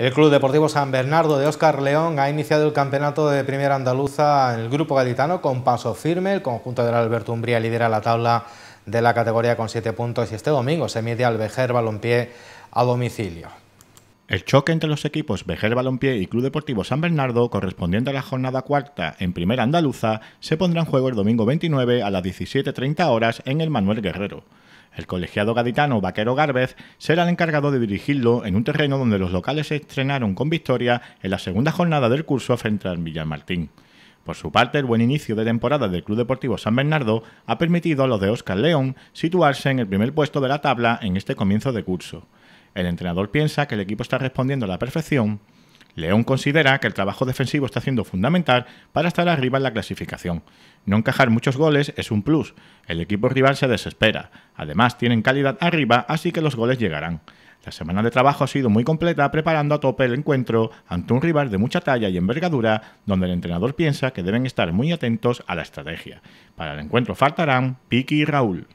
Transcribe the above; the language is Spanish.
El Club Deportivo San Bernardo de Óscar León ha iniciado el campeonato de Primera Andaluza en el Grupo Gaditano con paso firme. El conjunto del Alberto Umbría lidera la tabla de la categoría con 7 puntos y este domingo se mide al Bejer Balompié a domicilio. El choque entre los equipos Bejer Balompié y Club Deportivo San Bernardo, correspondiente a la jornada cuarta en Primera Andaluza, se pondrá en juego el domingo 29 a las 17.30 horas en el Manuel Guerrero. El colegiado gaditano Vaquero Garbez será el encargado de dirigirlo en un terreno donde los locales se estrenaron con victoria en la segunda jornada del curso frente al Villamartín. Por su parte, el buen inicio de temporada del Club Deportivo San Bernardo ha permitido a los de Óscar León situarse en el primer puesto de la tabla en este comienzo de curso. El entrenador piensa que el equipo está respondiendo a la perfección León considera que el trabajo defensivo está siendo fundamental para estar arriba en la clasificación. No encajar muchos goles es un plus. El equipo rival se desespera. Además, tienen calidad arriba, así que los goles llegarán. La semana de trabajo ha sido muy completa preparando a tope el encuentro ante un rival de mucha talla y envergadura donde el entrenador piensa que deben estar muy atentos a la estrategia. Para el encuentro faltarán Piki y Raúl.